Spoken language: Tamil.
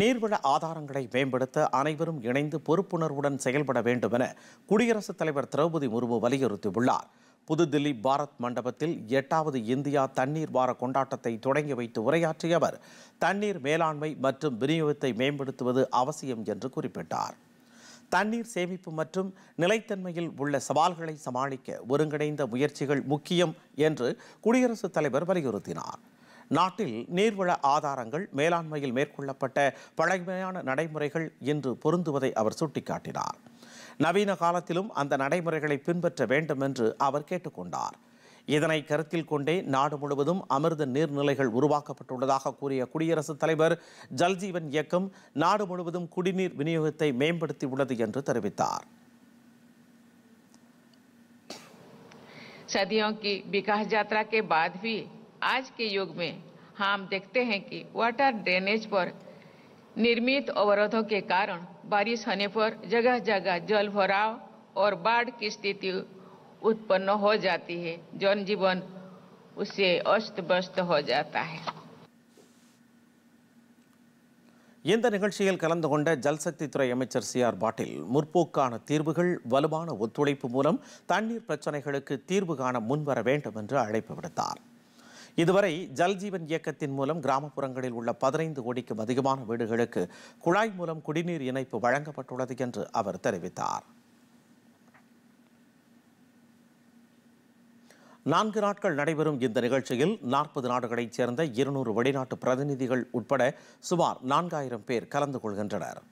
நீர்வள ஆதாரங்களை மேம்படுத்த அனைவரும் இணைந்து பொறுப்புணர்வுடன் செயல்பட வேண்டும் என குடியரசுத் தலைவர் திரௌபதி முர்மு வலியுறுத்தியுள்ளார் புதுதில்லி பாரத் மண்டபத்தில் எட்டாவது இந்தியா தண்ணீர் வார கொண்டாட்டத்தை தொடங்கி வைத்து உரையாற்றிய அவர் தண்ணீர் மேலாண்மை மற்றும் விநியோகத்தை மேம்படுத்துவது அவசியம் என்று குறிப்பிட்டார் தண்ணீர் சேமிப்பு மற்றும் நிலைத்தன்மையில் உள்ள சவால்களை சமாளிக்க ஒருங்கிணைந்த முயற்சிகள் முக்கியம் என்று குடியரசுத் தலைவர் வலியுறுத்தினார் நாட்டில் நீர்வள ஆதாரங்கள் மேலாண்மையில் மேற்கொள்ளப்பட்ட பழமையான நடைமுறைகள் இன்று பொருந்துவதை அவர் சுட்டிக்காட்டினார் நவீன காலத்திலும் அந்த நடைமுறைகளை பின்பற்ற வேண்டும் என்று அவர் கேட்டுக்கொண்டார் இதனை கருத்தில் கொண்டே நாடு முழுவதும் அமிர்த நீர்நிலைகள் உருவாக்கப்பட்டுள்ளதாக கூறிய குடியரசுத் தலைவர் ஜல்ஜீவன் இயக்கம் நாடு முழுவதும் குடிநீர் விநியோகத்தை மேம்படுத்தி உள்ளது என்று தெரிவித்தார் सदियों की विकास यात्रा के आज के युग में हम देखते हैं कि वाटर ड्रेनेज पर निर्मित अवरोधों के कारण बारिश होने पर जगह जगह जल भराव और बाढ़ की स्थिति उत्पन्न हो जाती है जनजीवन उससे अस्त व्यस्त हो जाता है இந்த நிகழ்ச்சியில் கலந்து கொண்ட ஜல்சக்தித்துறை அமைச்சர் சி ஆர் பாட்டில் முற்போக்கான தீர்வுகள் வலுவான ஒத்துழைப்பு மூலம் தண்ணீர் பிரச்சினைகளுக்கு தீர்வு காண முன்வர வேண்டும் என்று அழைப்பு விடுத்தார் இதுவரை ஜல்ஜீவன் இயக்கத்தின் மூலம் கிராமப்புறங்களில் உள்ள பதினைந்து கோடிக்கும் அதிகமான வீடுகளுக்கு குழாய் மூலம் குடிநீர் இணைப்பு வழங்கப்பட்டுள்ளது என்று அவர் தெரிவித்தார் நான்கு நாட்கள் நடைபெறும் இந்த நிகழ்ச்சியில் நாற்பது நாடுகளைச் சேர்ந்த இருநூறு வெளிநாட்டு பிரதிநிதிகள் உட்பட சுமார் நான்காயிரம் பேர் கலந்து கொள்கின்றனர்